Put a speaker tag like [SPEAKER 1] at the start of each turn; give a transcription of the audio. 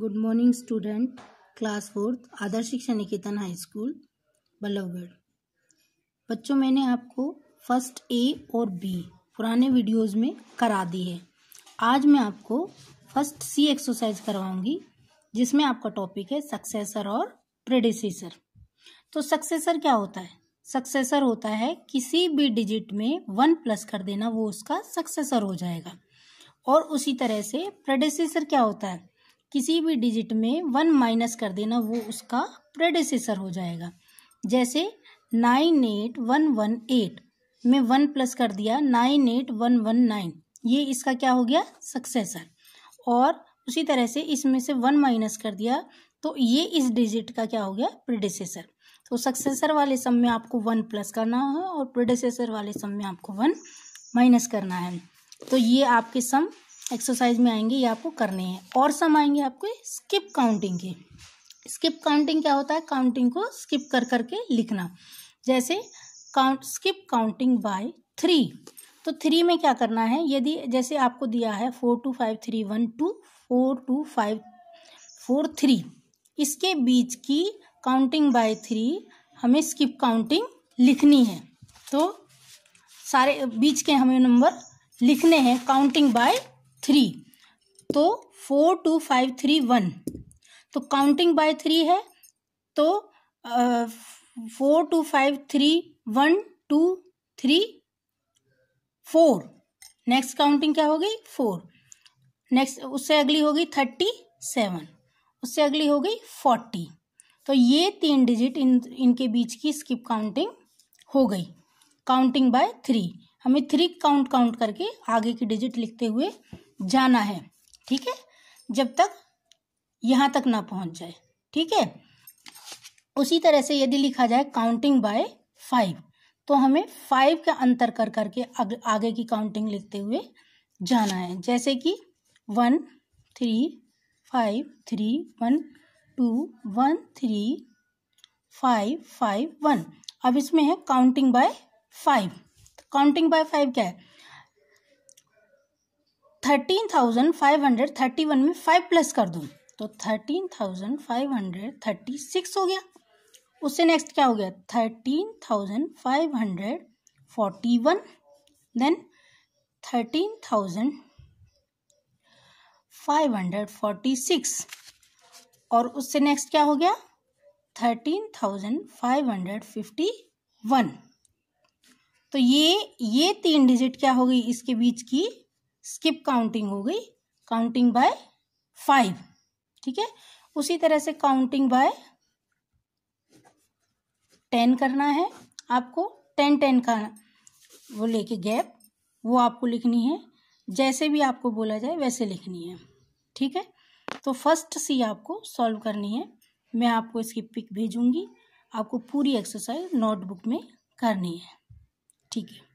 [SPEAKER 1] good morning student class fourth Adarsh Shiksha Niketan high school Ballabhgarh बच्चों मैंने आपको फर्स्ट ए और बी पुराने वीडियोस में करा दी है आज मैं आपको फर्स्ट सी एक्सरसाइज करवाऊंगी जिसमें आपका टॉपिक है सक्सेसर और प्रेडिसेसर तो सक्सेसर क्या होता है सक्सेसर होता है किसी भी डिजिट में वन प्लस कर देना वो उसका सक्सेसर हो जाएगा और उसी तरह से प्रेडिसेसर क्या होता है किसी भी डिजिट में वन माइनस कर देना वो उसका प्रेडिसेसर हो जाएगा जैसे nine eight one one eight में वन प्लस कर दिया nine eight one one nine ये इसका क्या हो गया सक्सेसर और उसी तरह से इसमें से वन माइनस कर दिया तो ये इस डिजिट का क्या हो गया प्रेडिसेसर तो सक्सेसर वाले सम में आपको वन प्लस करना है और प्रेडिसेसर वाले सम में आपको वन माइनस करना है तो ये आपके सम एक्सरसाइज में आएंगे ये आपको करने हैं और सम आएंगे आपको स्किप काउंटिंग के स्किप काउंटिंग क्या होता है काउंटिंग को स्किप कर करके लिखना जैसे count skip counting by three तो थ्री में क्या करना है यदि जैसे आपको दिया है four two five three one two four two five four three इसके बीच की काउंटिंग बाय थ्री हमें स्किप काउंटिंग लिखनी है तो सारे बीच के हमें नंबर लिखने हैं काउंटिंग बाय थ्री तो four two five three one तो काउंटिंग बाय थ्री है तो four two five three one two three four next counting क्या हो गई फोर नेक्स्ट उससे अगली हो गई थर्टी सेवन उससे अगली हो गई फोर्टी तो ये तीन डिजिट इन इनके बीच की स्किप काउंटिंग हो गई काउंटिंग बाय थ्री हमें थ्री काउंट काउंट करके आगे की डिजिट लिखते हुए जाना है ठीक है जब तक यहाँ तक ना पहुँच जाए ठीक है उसी तरह से यदि लिखा जाए काउंटिंग बाय फाइव तो हमें फाइव का अंतर कर करके आगे की काउंटिंग लिखते हुए जाना है जैसे कि one three five three one two one three five five one अब इसमें है counting by five counting by five क्या है thirteen thousand five hundred thirty one में फाइव प्लस कर दूँ तो thirteen thousand five hundred thirty six हो गया उससे नेक्स्ट क्या हो गया thirteen thousand five hundred forty one then thirteen thousand five hundred forty six और उससे नेक्स्ट क्या हो गया thirteen thousand five hundred fifty one तो ये ये तीन डिजिट क्या हो गई इसके बीच की स्किप काउंटिंग हो गई काउंटिंग बाय फाइव ठीक है उसी तरह से काउंटिंग बाय टेन करना है आपको टेन टेन का वो लेके गैप वो आपको लिखनी है जैसे भी आपको बोला जाए वैसे लिखनी है ठीक है तो फर्स्ट सी आपको सॉल्व करनी है मैं आपको इसकी पिक भेजूंगी आपको पूरी एक्सरसाइज नोटबुक में करनी है ठीक है